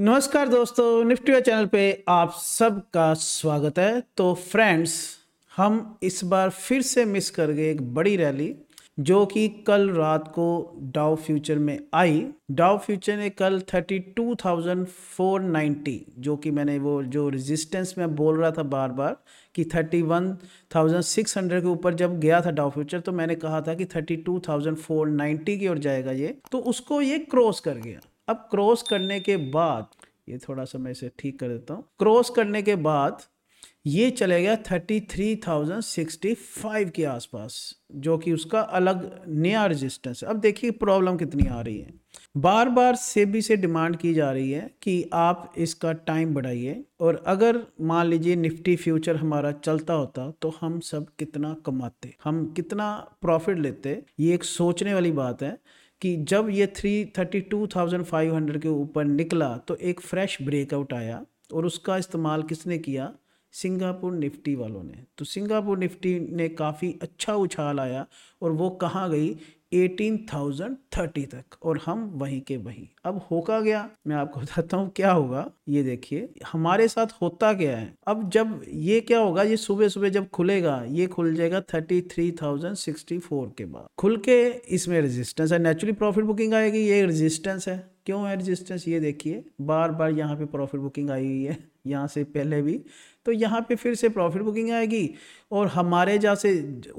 नमस्कार दोस्तों Nifty channel पे आप सबका स्वागत है तो फ्रेंड्स हम इस बार फिर से मिस कर गए एक बड़ी रैली जो कि कल रात को डाउ फ्यूचर में आई डाउ फ्यूचर ने कल 32,490 जो कि मैंने वो जो रेजिस्टेंस में बोल रहा था बार बार कि 31,600 के ऊपर जब गया था डाउ फ्यूचर तो मैंने कहा था कि 32,490 की ओर जाएगा ये तो उसको ये क्रॉस कर गया अब क्रॉस करने के बाद ये थोड़ा सा मैं इसे ठीक कर देता हूँ क्रॉस करने के बाद ये चले गया thirty three thousand sixty five के आसपास जो कि उसका अलग नया रेजिस्टेंस है अब देखिए प्रॉब्लम कितनी आ रही है बार बार सेबी से डिमांड की जा रही है कि आप इसका टाइम बढ़ाइए और अगर मान लीजिए निफ्टी फ्यूचर हमारा चलता होता तो हम सब कितना कमाते हम कितना प्रॉफिट लेते ये एक सोचने वाली बात है कि जब ये three thirty two thousand five hundred के ऊपर निकला तो एक फ्रेश ब्रेकआउट आया और उसका इस्तेमाल किसने किया सिंगापुर निफ्टी वालों ने तो सिंगापुर निफ्टी ने काफ़ी अच्छा उछाल आया और वो कहाँ गई 18,030 तक और हम वहीं के वहीं अब होका गया मैं आपको बताता हूँ क्या होगा ये देखिए हमारे साथ होता क्या है अब जब ये क्या होगा ये सुबह सुबह जब खुलेगा ये खुल जाएगा 33,064 के बाद खुल के इसमें रेजिस्टेंस है नेचुरली प्रॉफिट बुकिंग आएगी ये रेजिस्टेंस है क्यों है रेजिस्टेंस ये देखिए बार बार यहाँ पे प्रॉफिट बुकिंग आई हुई है यहाँ से पहले भी तो यहाँ पे फिर से प्रॉफिट बुकिंग आएगी और हमारे जहाँ से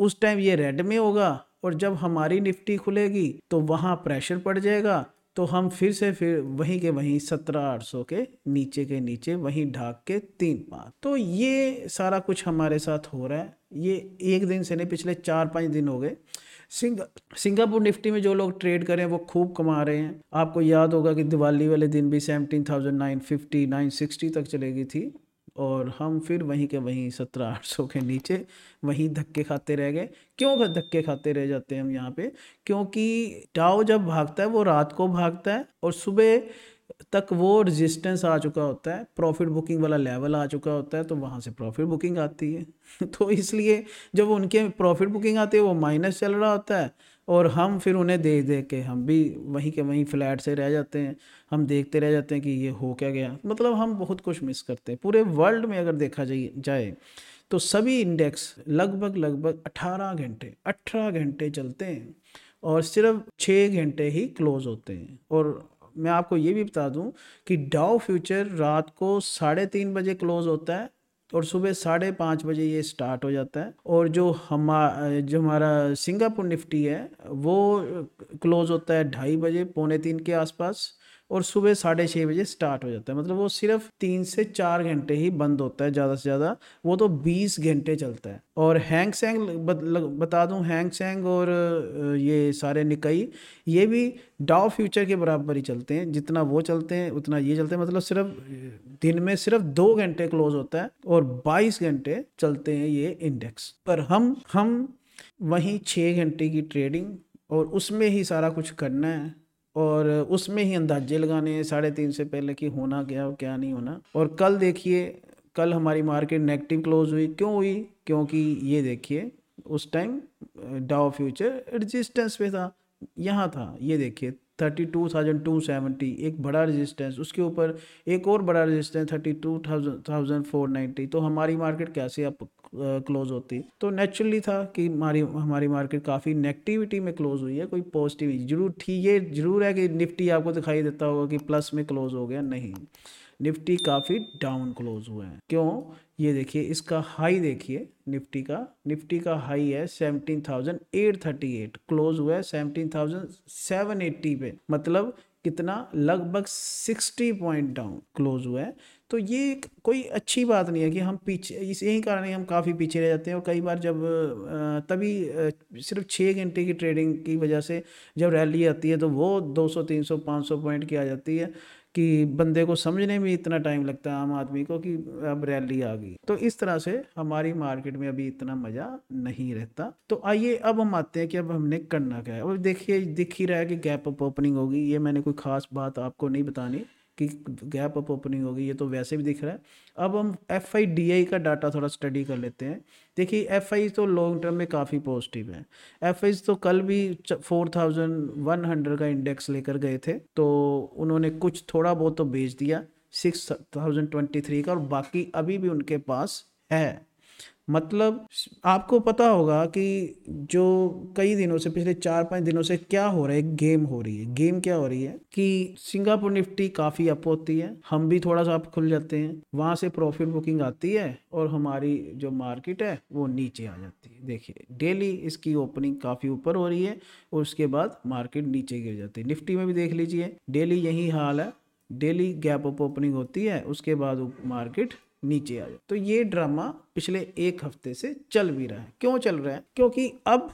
उस टाइम ये रेड में होगा और जब हमारी निफ्टी खुलेगी तो वहाँ प्रेशर पड़ जाएगा तो हम फिर से फिर वहीं के वहीं सत्रह आठ सौ के नीचे के नीचे वहीं ढाक के तीन पाँच तो ये सारा कुछ हमारे साथ हो रहा है ये एक दिन से नहीं पिछले चार पाँच दिन हो गए सिंग सिंगापुर निफ्टी में जो लोग ट्रेड करें वो खूब कमा रहे हैं आपको याद होगा कि दिवाली वाले दिन भी seventeen thousand nine fifty nine sixty तक चलेगी थी और हम फिर वहीं के वहीं सत्रह आठ सौ के नीचे वहीं धक्के खाते रह गए क्यों धक्के खाते रह जाते हैं हम यहाँ पे क्योंकि डाव जब भागता है वो रात को भागता है और सुबह तक वो रेजिस्टेंस आ चुका होता है प्रॉफिट बुकिंग वाला लेवल आ चुका होता है तो वहाँ से प्रॉफिट बुकिंग आती है तो इसलिए जब उनके प्रॉफिट बुकिंग आती है वो माइनस चल रहा होता है और हम फिर उन्हें देख देख के हम भी वहीं के वहीं फ्लैट से रह जाते हैं हम देखते रह जाते हैं कि ये हो क्या गया मतलब हम बहुत कुछ मिस करते हैं पूरे वर्ल्ड में अगर देखा जाए जाए तो सभी इंडेक्स लगभग लगभग 18 घंटे 18 घंटे चलते हैं और सिर्फ छः घंटे ही क्लोज होते हैं और मैं आपको ये भी बता दूं कि डाओ फ्यूचर रात को साढ़े तीन बजे क्लोज होता है और सुबह साढ़े पाँच बजे ये स्टार्ट हो जाता है और जो हम जो हमारा सिंगापुर निफ्टी है वो क्लोज होता है ढाई बजे पौने तीन के आसपास और सुबह साढ़े छः बजे स्टार्ट हो जाता है मतलब वो सिर्फ तीन से चार घंटे ही बंद होता है ज़्यादा से ज़्यादा वो तो बीस घंटे चलता है और हैंग सेंग बता दूँ हैंग सेंग और ये सारे निकई ये भी डाव फ्यूचर के बराबर ही चलते हैं जितना वो चलते हैं उतना ये चलते हैं मतलब सिर्फ दिन में सिर्फ दो घंटे क्लोज होता है और बाईस घंटे चलते हैं ये इंडेक्स पर हम हम वहीं छः घंटे की ट्रेडिंग और उसमें ही सारा कुछ करना है और उसमें ही अंदाजे लगाने साढ़े तीन से पहले कि होना क्या क्या नहीं होना और कल देखिए कल हमारी मार्केट नेगेटिव क्लोज हुई क्यों हुई क्योंकि ये देखिए उस टाइम डाओ फ्यूचर रजिस्टेंस पे था यहाँ था ये देखिए thirty two thousand two seventy एक बड़ा रेजिस्टेंस उसके ऊपर एक और बड़ा resistance thirty two thousand four ninety तो हमारी मार्केट कैसे अप क्लोज होती तो नेचुरली था कि हमारी हमारी मार्केट काफ़ी नेगेटिविटी में क्लोज हुई है कोई पॉजिटिव जरूर थी ये जरूर है कि निफ्टी आपको दिखाई देता होगा कि प्लस में क्लोज हो गया नहीं निफ्टी काफ़ी डाउन क्लोज हुए हैं क्यों ये देखिए इसका हाई देखिए निफ्टी का निफ्टी का हाई है seventeen thousand eight thirty eight close हुआ है सेवनटीन थाउजेंड सेवन एट्टी पे मतलब कितना लगभग सिक्सटी पॉइंट डाउन क्लोज हुआ है तो ये कोई अच्छी बात नहीं है कि हम पीछे इस यही कारण हम काफ़ी पीछे रह जाते हैं और कई बार जब तभी सिर्फ छः घंटे की ट्रेडिंग की वजह से जब रैली आती है तो वो 200 300 500 पॉइंट की आ जाती है कि बंदे को समझने में इतना टाइम लगता है आम आदमी को कि अब रैली आ गई तो इस तरह से हमारी मार्केट में अभी इतना मज़ा नहीं रहता तो आइए अब हम आते हैं कि अब हमने करना क्या है और देखिए दिख ही रहा है कि गैप अप ओपनिंग होगी ये मैंने कोई खास बात आपको नहीं बतानी कि गैप अप ओपनिंग हो गई ये तो वैसे भी दिख रहा है अब हम एफ आई डी आई का डाटा थोड़ा स्टडी कर लेते हैं देखिए एफ आई तो लॉन्ग टर्म में काफ़ी पॉजिटिव है एफ आई तो कल भी फोर थाउजेंड वन हंड्रेड का इंडेक्स लेकर गए थे तो उन्होंने कुछ थोड़ा बहुत तो बेच दिया सिक्स थाउजेंड ट्वेंटी थ्री का और बाकी अभी भी उनके पास है मतलब आपको पता होगा कि जो कई दिनों से पिछले चार पाँच दिनों से क्या हो रहा है गेम हो रही है गेम क्या हो रही है कि सिंगापुर निफ्टी काफ़ी अप होती है हम भी थोड़ा सा अप खुल जाते हैं वहाँ से प्रॉफिट बुकिंग आती है और हमारी जो मार्केट है वो नीचे आ जाती है देखिए डेली इसकी ओपनिंग काफ़ी ऊपर हो रही है और उसके बाद मार्केट नीचे गिर जाती है निफ्टी में भी देख लीजिए डेली यही हाल है डेली गैप अप ओपनिंग होती है उसके बाद मार्केट नीचे आ जाए तो ये ड्रामा पिछले एक हफ्ते से चल भी रहा है क्यों चल रहा है क्योंकि अब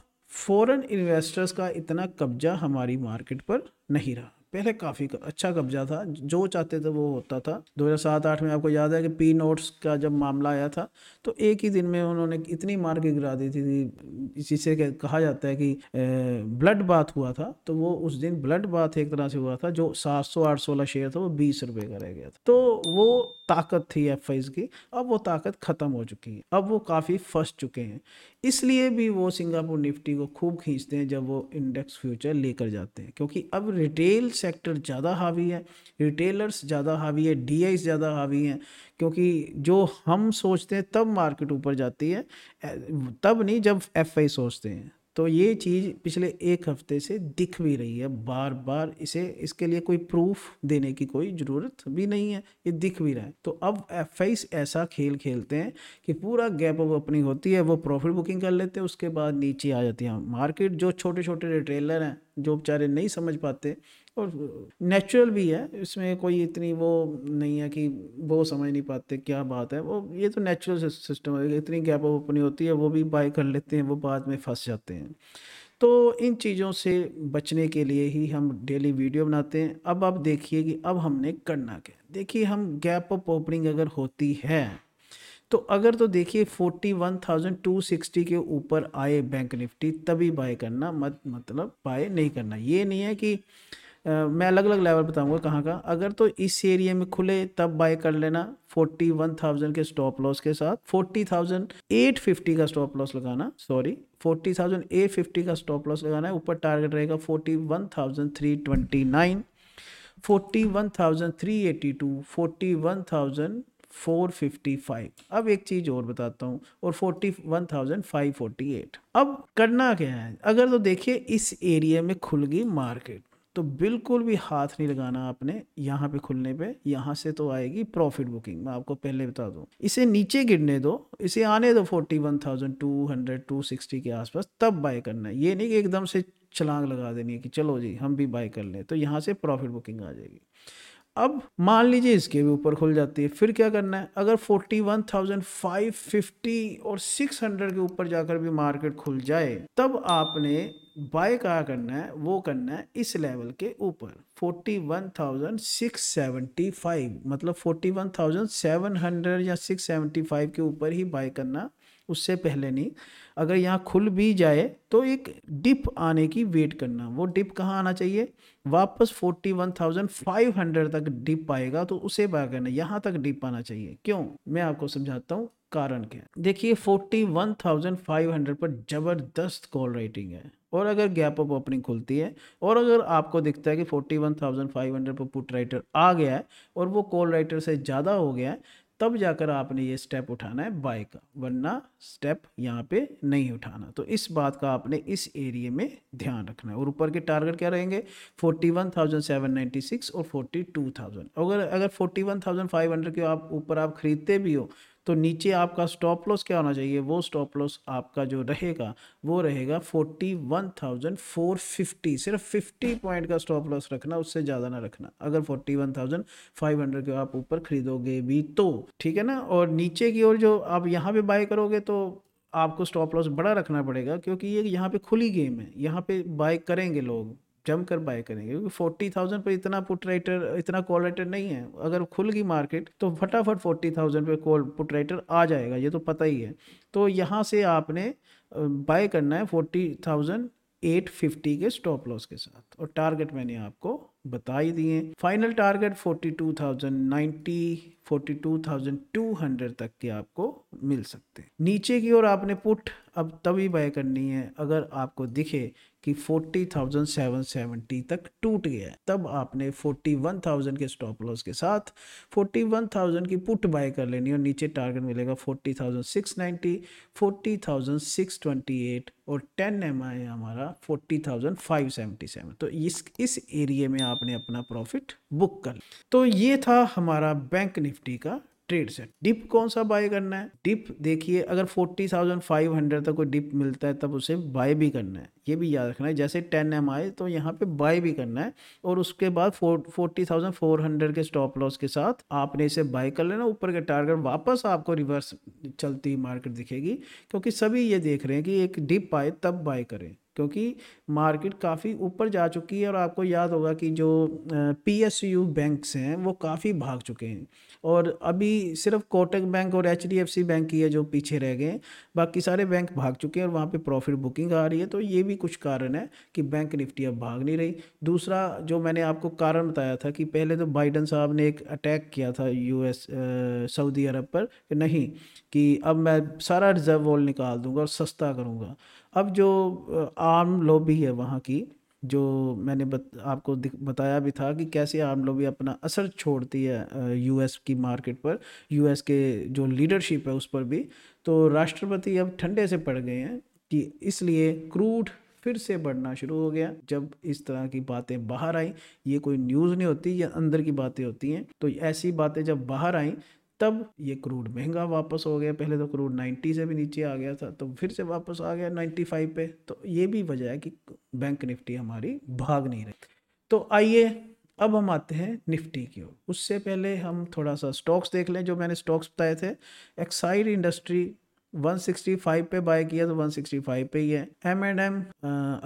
फॉरेन इन्वेस्टर्स का इतना कब्जा हमारी मार्केट पर नहीं रहा पहले काफ़ी अच्छा कब्जा था जो चाहते थे वो होता था 2007-8 में आपको याद है कि पी नोट्स का जब मामला आया था तो एक ही दिन में उन्होंने इतनी मार्केट गिरा दी थी जिसे कहा जाता है कि ब्लड बाथ हुआ था तो वो उस दिन ब्लड बाथ एक तरह से हुआ था जो 700-800 वाला शेयर था वो बीस रुपये का रह गया था तो वो ताकत थी एफ की अब वो ताकत ख़त्म हो चुकी है अब वो काफ़ी फंस चुके हैं इसलिए भी वो सिंगापुर निफ्टी को खूब खींचते हैं जब वो इंडेक्स फ्यूचर लेकर जाते हैं क्योंकि अब रिटेल सेक्टर ज़्यादा हावी है रिटेलर्स ज़्यादा हावी है डी ज़्यादा हावी हैं क्योंकि जो हम सोचते हैं तब मार्केट ऊपर जाती है तब नहीं जब एफ सोचते हैं तो ये चीज़ पिछले एक हफ्ते से दिख भी रही है बार बार इसे इसके लिए कोई प्रूफ देने की कोई ज़रूरत भी नहीं है ये दिख भी रहा है तो अब एफ ऐसा खेल खेलते हैं कि पूरा गैप अब अपनी होती है वो प्रॉफिट बुकिंग कर लेते हैं उसके बाद नीचे आ जाती है मार्केट जो छोटे छोटे रिटेलर हैं जो बेचारे नहीं समझ पाते और नेचुरल भी है इसमें कोई इतनी वो नहीं है कि वो समझ नहीं पाते क्या बात है वो ये तो नेचुरल सिस्टम है इतनी गैप ऑफ ओपनिंग होती है वो भी बाय कर लेते हैं वो बाद में फंस जाते हैं तो इन चीज़ों से बचने के लिए ही हम डेली वीडियो बनाते हैं अब आप देखिए कि अब हमने करना क्या देखिए हम गैप ऑफ ओपनिंग अगर होती है तो अगर तो देखिए 41,260 के ऊपर आए बैंक निफ्टी तभी बाय करना मत मतलब बाय नहीं करना ये नहीं है कि मैं अलग अलग लेवल बताऊंगा कहाँ का अगर तो इस एरिया में खुले तब बाय कर लेना फोर्टी वन थाउजेंड के स्टॉप लॉस के साथ फोर्टी थाउजेंड एट फिफ्टी का स्टॉप लॉस लगाना sorry forty thousand eight fifty का स्टॉप लॉस लगाना है ऊपर टारगेट रहेगा forty one thousand three twenty nine forty one thousand three eighty two forty one thousand four fifty five अब एक चीज़ और बताता हूँ और forty one thousand five forty eight अब करना क्या है अगर तो देखिए इस एरिया में खुल गई मार्केट तो बिल्कुल भी हाथ नहीं लगाना आपने यहाँ पे खुलने पे यहाँ से तो आएगी प्रॉफिट बुकिंग मैं आपको पहले बता दूँ इसे नीचे गिरने दो इसे आने दो forty one thousand two hundred two sixty के आसपास तब बाय करना है ये नहीं कि एकदम से छलांग लगा देनी है कि चलो जी हम भी बाय कर लें तो यहाँ से प्रॉफिट बुकिंग आ जाएगी अब मान लीजिए इसके भी ऊपर खुल जाती है फिर क्या करना है अगर forty one thousand five fifty और सिक्स हंड्रेड के ऊपर जाकर भी मार्केट खुल जाए तब आपने बाय कहा करना है वो करना है इस लेवल के ऊपर forty one thousand six seventy five मतलब forty one thousand seven hundred या सिक्स सेवेंटी फाइव के ऊपर ही बाय करना उससे पहले नहीं अगर यहाँ खुल भी जाए तो एक डिप आने की वेट करना वो डिप कहाँ आना चाहिए वापस 41,500 तक डिप आएगा तो उसे बाय करना यहाँ तक डिप आना चाहिए क्यों मैं आपको समझाता हूँ कारण क्या है देखिए 41,500 पर ज़बरदस्त कॉल राइटिंग है और अगर गैप अप ओपनिंग खुलती है और अगर आपको दिखता है कि 41,500 पर पुट राइटर आ गया है और वो कॉल राइटर से ज़्यादा हो गया है तब जाकर आपने ये स्टेप उठाना है बाय का वरना स्टेप यहाँ पे नहीं उठाना तो इस बात का आपने इस एरिए में ध्यान रखना है और ऊपर के टारगेट क्या रहेंगे 41,796 और 42,000 अगर अगर 41,500 के आप ऊपर आप खरीदते भी हो तो नीचे आपका स्टॉप लॉस क्या होना चाहिए वो स्टॉप लॉस आपका जो रहेगा वो रहेगा forty one thousand four fifty सिर्फ फिफ्टी पॉइंट का स्टॉप लॉस रखना उससे ज़्यादा ना रखना अगर forty one thousand five hundred के आप ऊपर खरीदोगे भी तो ठीक है ना और नीचे की ओर जो आप यहाँ पे बाय करोगे तो आपको स्टॉप लॉस बड़ा रखना पड़ेगा क्योंकि ये यहाँ पे खुली गेम है यहाँ पे बाय करेंगे लोग जम कर बाय करेंगे क्योंकि फोर्टी थाउजेंड पर इतना पुट राइटर इतना कॉल राइटर नहीं है अगर खुल गई मार्केट तो फटाफट फोर्टी थाउजेंड पर कॉल पुट राइटर आ जाएगा ये तो पता ही है तो यहाँ से आपने बाय करना है फोर्टी थाउजेंड एट फिफ्टी के स्टॉप लॉस के साथ और टारगेट मैंने आपको बता ही दिए final target forty two thousand ninety forty two thousand two hundred तक के आपको मिल सकते हैं नीचे की ओर आपने पुट अब तभी बाय करनी है अगर आपको दिखे कि 40,770 तक टूट गया है तब आपने 41,000 के स्टॉप लॉस के साथ 41,000 की पुट बाय कर लेनी है और नीचे टारगेट मिलेगा 40,690, 40,628 और 10 एम आई हमारा 40,577 तो इस इस एरिए में आपने अपना प्रॉफिट बुक कर तो ये था हमारा बैंक निफ्टी का ट्रेड से डिप कौन सा बाय करना है डिप देखिए अगर फोर्टी थाउजेंड फाइव हंड्रेड तक कोई डिप मिलता है तब उसे बाय भी करना है ये भी याद रखना है जैसे टेन एम आए तो यहाँ पे बाय भी करना है और उसके बाद फोर्टी थाउजेंड फोर हंड्रेड के स्टॉप लॉस के साथ आपने इसे बाय कर लेना ऊपर के टारगेट वापस आपको रिवर्स चलती मार्केट दिखेगी क्योंकि सभी ये देख रहे हैं कि एक डिप आए तब बाय करें क्योंकि मार्केट काफ़ी ऊपर जा चुकी है और आपको याद होगा कि जो पी एस यू बैंक्स हैं वो काफ़ी भाग चुके हैं और अभी सिर्फ कोटक बैंक और H D F C bank ही है जो पीछे रह गए बाकी सारे बैंक भाग चुके हैं और वहाँ पे प्रॉफिट बुकिंग आ रही है तो ये भी कुछ कारण है कि बैंक निफ्टी अब भाग नहीं रही दूसरा जो मैंने आपको कारण बताया था कि पहले तो बाइडन साहब ने एक अटैक किया था यू एस सऊदी अरब पर कि नहीं कि अब मैं सारा रिजर्व वॉल निकाल दूंगा और सस्ता करूँगा अब जो आर्म लॉबी है वहाँ की जो मैंने बत, आपको बताया भी था कि कैसे आर्म लॉबी अपना असर छोड़ती है यूएस की मार्केट पर यूएस के जो लीडरशिप है उस पर भी तो राष्ट्रपति अब ठंडे से पड़ गए हैं कि इसलिए क्रूड फिर से बढ़ना शुरू हो गया जब इस तरह की बातें बाहर आई ये कोई न्यूज़ नहीं होती या अंदर की बातें होती हैं तो ऐसी बातें जब बाहर आई तब ये क्रूड महंगा वापस हो गया पहले तो क्रूड 90 से भी नीचे आ गया था तो फिर से वापस आ गया 95 पे तो ये भी वजह है कि बैंक निफ्टी हमारी भाग नहीं रही तो आइए अब हम आते हैं निफ्टी की ओर उससे पहले हम थोड़ा सा स्टॉक्स देख लें जो मैंने स्टॉक्स बताए थे एक्साइड इंडस्ट्री 165 पे बाय किया तो 165 पे ही है एम एंड एम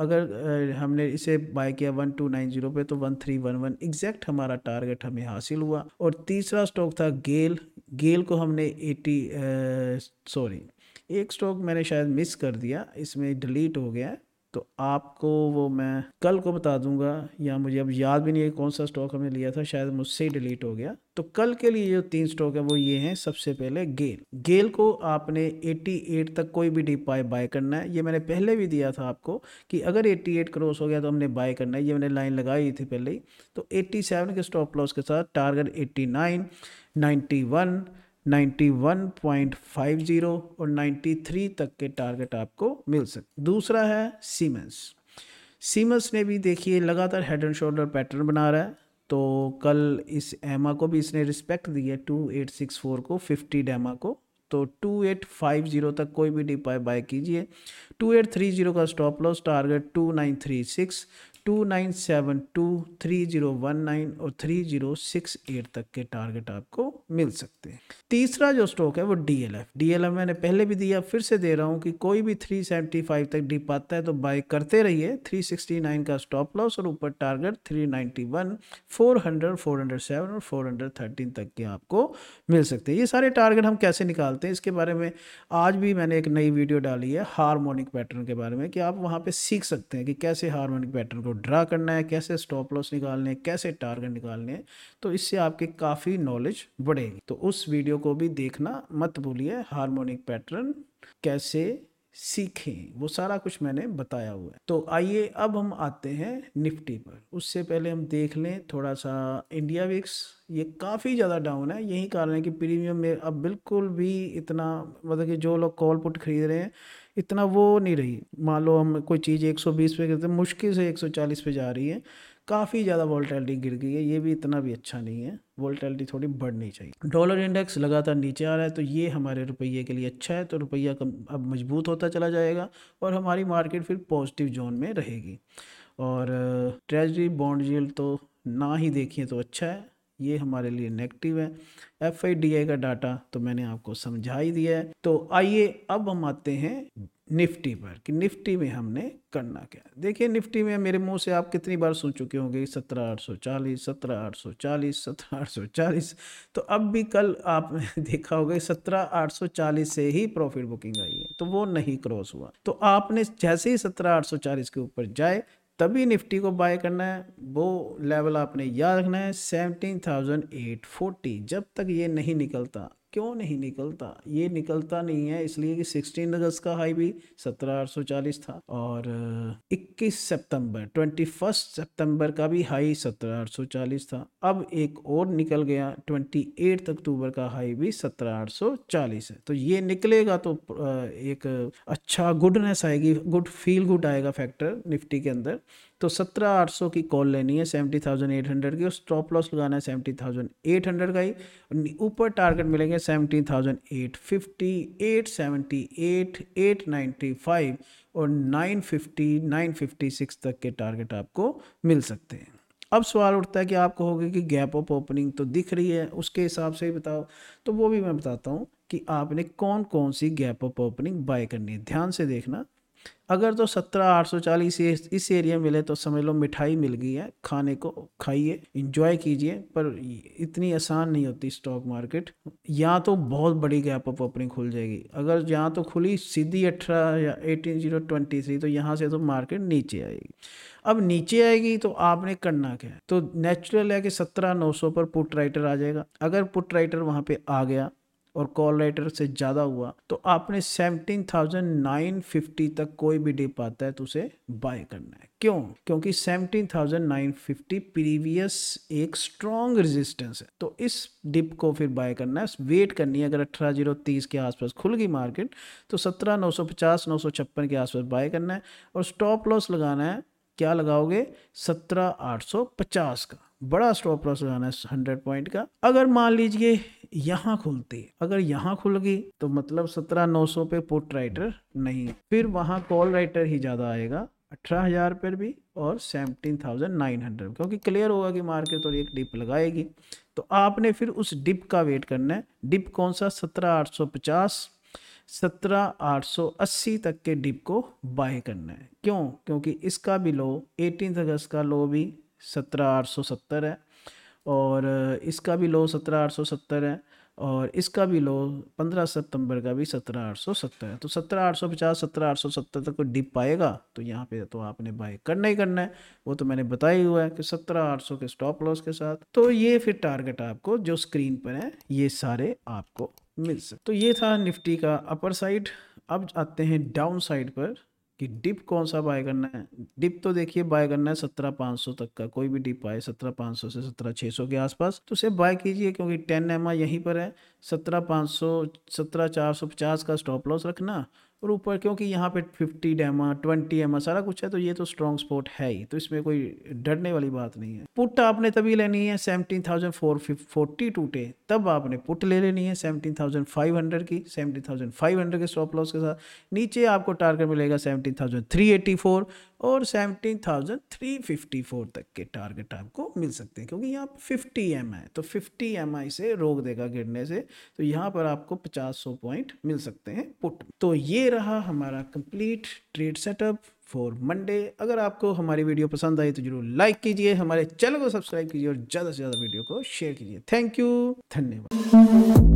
अगर हमने इसे बाय किया 1290 पे तो 1311 एग्जैक्ट हमारा टारगेट हमें हासिल हुआ और तीसरा स्टॉक था गेल गेल को हमने 80 सॉरी एक स्टॉक मैंने शायद मिस कर दिया इसमें डिलीट हो गया तो आपको वो मैं कल को बता दूंगा या मुझे अब याद भी नहीं है कौन सा स्टॉक हमने लिया था शायद मुझसे ही डिलीट हो गया तो कल के लिए जो तीन स्टॉक है वो ये हैं सबसे पहले गेल गेल को आपने 88 तक कोई भी डीप बाय बाय करना है ये मैंने पहले भी दिया था आपको कि अगर 88 क्रॉस हो गया तो हमने बाय करना है ये मैंने लाइन लगाई थी पहले ही तो 87 के स्टॉप लॉस के साथ टारगेट 89 91 91.50 और 93 तक के टारगेट आपको मिल सकते दूसरा है सीमेंस सीमेंस ने भी देखिए लगातार हेड एंड शोल्डर पैटर्न बना रहा है तो कल इस एमा को भी इसने रिस्पेक्ट दी है टू एट सिक्स फोर को फिफ्टी डेमा को तो टू एट फाइव जीरो तक कोई भी डिपाई बाय कीजिए टू एट थ्री जीरो का stop loss target two nine three six two nine seven two three zero one nine और थ्री जीरो सिक्स एट तक के टारगेट आपको मिल सकते हैं तीसरा जो स्टॉक है वो D L F D L F मैंने पहले भी दिया फिर से दे रहा हूँ कि कोई भी थ्री सेवेंटी फाइव तक डिप आता है तो बाई करते रहिए थ्री सिक्सटी नाइन का स्टॉप लॉस और ऊपर target three ninety one four hundred four hundred seven और फोर हंड्रेड थर्टीन तक के आपको मिल सकते हैं ये सारे टारगेट हम कैसे निकालते हैं इसके बारे में आज भी मैंने एक नई वीडियो डाली है हारमोनिक पैटर्न के बारे में कि आप वहाँ पर सीख सकते हैं कि कैसे हारमोनिक पैटर्न को ड्रा करना है कैसे स्टॉप लॉस निकालने हैं कैसे टारगेट निकालने हैं तो इससे आपकी काफ़ी नॉलेज बढ़ेगी तो उस वीडियो को भी देखना मत भूलिए हार्मोनिक पैटर्न कैसे सीखें वो सारा कुछ मैंने बताया हुआ है तो आइए अब हम आते हैं निफ्टी पर उससे पहले हम देख लें थोड़ा सा इंडिया विक्स ये काफ़ी ज़्यादा डाउन है यही कारण है कि प्रीमियम में अब बिल्कुल भी इतना मतलब कि जो लोग कॉल पुट खरीद रहे हैं इतना वो नहीं रही मान लो हम कोई चीज़ 120 पे करते मुश्किल से 140 पे जा रही है काफ़ी ज़्यादा वॉल्टैलिटी गिर गई है ये भी इतना भी अच्छा नहीं है वॉल्टैलिटी थोड़ी बढ़नी चाहिए डॉलर इंडेक्स लगातार नीचे आ रहा है तो ये हमारे रुपये के लिए अच्छा है तो रुपया कम अब मजबूत होता चला जाएगा और हमारी मार्केट फिर पॉजिटिव जोन में रहेगी और ट्रेजरी बॉन्ड जील तो ना ही देखिए तो अच्छा है ये हमारे लिए नेगेटिव है एफ का डाटा तो मैंने आपको समझा ही दिया है तो आइए अब हम आते हैं निफ्टी पर कि निफ्टी में हमने करना क्या देखिए निफ्टी में मेरे मुंह से आप कितनी बार सुन चुके होंगे सत्रह आठ सौ चालीस सत्रह आठ सौ चालीस सत्रह आठ सौ चालीस तो अब भी कल आपने देखा होगा सत्रह आठ सौ चालीस से ही प्रॉफिट बुकिंग आई है तो वो नहीं क्रॉस हुआ तो आपने जैसे ही सत्रह आठ सौ चालीस के ऊपर जाए तभी निफ्टी को बाय करना है वो लेवल आपने याद रखना है सेवनटीन थाउजेंड एट फोर्टी जब तक ये नहीं निकलता क्यों नहीं निकलता ये निकलता नहीं है इसलिए कि 16 अगस्त का हाई भी 17840 था और 21 सितंबर 21 सितंबर का भी हाई 17840 था अब एक और निकल गया 28 अक्टूबर का हाई भी 17840 है तो ये निकलेगा तो एक अच्छा गुडनेस आएगी गुड फील गुड आएगा फैक्टर निफ्टी के अंदर तो सत्रह आठ सौ की कॉल लेनी है सेवेंटी थाउजेंड एट हंड्रेड की और स्टॉप लॉस लगाना है सेवेंटी थाउजेंड एट हंड्रेड का ही ऊपर टारगेट मिलेंगे seventy thousand eight fifty eight seventy eight eight ninety five और nine fifty nine fifty six तक के टारगेट आपको मिल सकते हैं अब सवाल उठता है कि आप कहोगे कि गैप ऑफ ओपनिंग तो दिख रही है उसके हिसाब से ही बताओ तो वो भी मैं बताता हूँ कि आपने कौन कौन सी गैप ऑफ ओपनिंग बाय करनी है ध्यान से देखना अगर तो सत्रह आठ सौ चालीस इस एरिया मिले तो समझ लो मिठाई मिल गई है खाने को खाइए इंजॉय कीजिए पर इतनी आसान नहीं होती स्टॉक मार्केट या तो बहुत बड़ी गैप अप ओपनिंग खुल जाएगी अगर यहाँ तो खुली सीधी अठारह या एटीन जीरो ट्वेंटी थ्री तो यहाँ से तो मार्केट नीचे आएगी अब नीचे आएगी तो आपने करना क्या है तो नेचुरल है कि सत्रह नौ सौ पर पुट राइटर आ जाएगा अगर पुट राइटर वहाँ पे आ गया और कॉल राइटर से ज़्यादा हुआ तो आपने सेवनटीन थाउजेंड नाइन फिफ्टी तक कोई भी डिप आता है तो उसे बाय करना है क्यों क्योंकि seventeen thousand nine fifty previous एक स्ट्रॉन्ग रेजिस्टेंस है तो इस डिप को फिर बाय करना है वेट करनी है अगर अठारह जीरो तीस के आसपास खुल गई मार्केट तो सत्रह नौ सौ पचास नौ सौ छप्पन के आसपास बाय करना है और स्टॉप लॉस लगाना है क्या लगाओगे सत्रह आठ सौ पचास का बड़ा स्टॉप लॉस लगाना है हंड्रेड पॉइंट का अगर मान लीजिए यहाँ खुलती अगर यहाँ खुल गई तो मतलब सत्रह नौ सौ पे पुट राइटर नहीं फिर वहाँ कॉल राइटर ही ज़्यादा आएगा अठारह हज़ार पर भी और सेवनटीन थाउजेंड नाइन हंड्रेड क्योंकि क्लियर होगा कि मार्केट और एक डिप लगाएगी तो आपने फिर उस डिप का वेट करना है डिप कौन सा सत्रह आठ सौ पचास 17,880 तक के डिप को बाय करना है क्यों क्योंकि इसका भी लो एटीन अगस्त का लो भी 17,870 है और इसका भी लो 17,870 है और इसका भी लो पंद्रह सितंबर का भी सत्रह आठ सौ सत्तर है तो सत्रह आठ सौ पचास सत्रह आठ सौ सत्तर तक कोई डिप पाएगा तो यहाँ पे तो आपने बाय करना ही करना है वो तो मैंने बताया हुआ है कि सत्रह आठ सौ के स्टॉप लॉस के साथ तो ये फिर टारगेट आपको जो स्क्रीन पर है ये सारे आपको मिल सकते तो ये था निफ्टी का अपर साइड अब आते हैं डाउन साइड पर कि डिप कौन सा बाय करना है डिप तो देखिए बाय करना है सत्रह पाँच सौ तक का कोई भी डिप आए सत्रह पाँच सौ से सत्रह छः सौ के आसपास तो उसे बाय कीजिए क्योंकि टेन एम यहीं पर है सत्रह पाँच सौ सत्रह चार सौ पचास का स्टॉप लॉस रखना और ऊपर क्योंकि यहाँ पे फिफ्टी डेमा ट्वेंटी एम सारा कुछ है तो ये तो स्ट्रॉन्ग स्पोर्ट है ही तो इसमें कोई डरने वाली बात नहीं है पुट आपने तभी लेनी है सेवनटीन थाउजेंड फोर फोर्टी टूटे तब आपने पुट ले लेनी है सेवनटीन थाउजेंड फाइव हंड्रेड की सेवनटीन थाउजेंड फाइव हंड्रेड के स्टॉप लॉस के साथ नीचे आपको टारगेट मिलेगा seventeen thousand three eighty four और seventeen thousand three fifty four तक के टारगेट आपको मिल सकते हैं क्योंकि यहाँ फिफ्टी एम आई तो फिफ्टी एम आई से रोक देगा गिरने से तो यहाँ पर आपको पचास सौ पॉइंट मिल सकते हैं पुट तो ये रहा हमारा complete trade setup for Monday अगर आपको हमारी वीडियो पसंद आई तो जरूर लाइक कीजिए हमारे चैनल को सब्सक्राइब कीजिए और ज़्यादा से ज़्यादा वीडियो को शेयर कीजिए थैंक यू धन्यवाद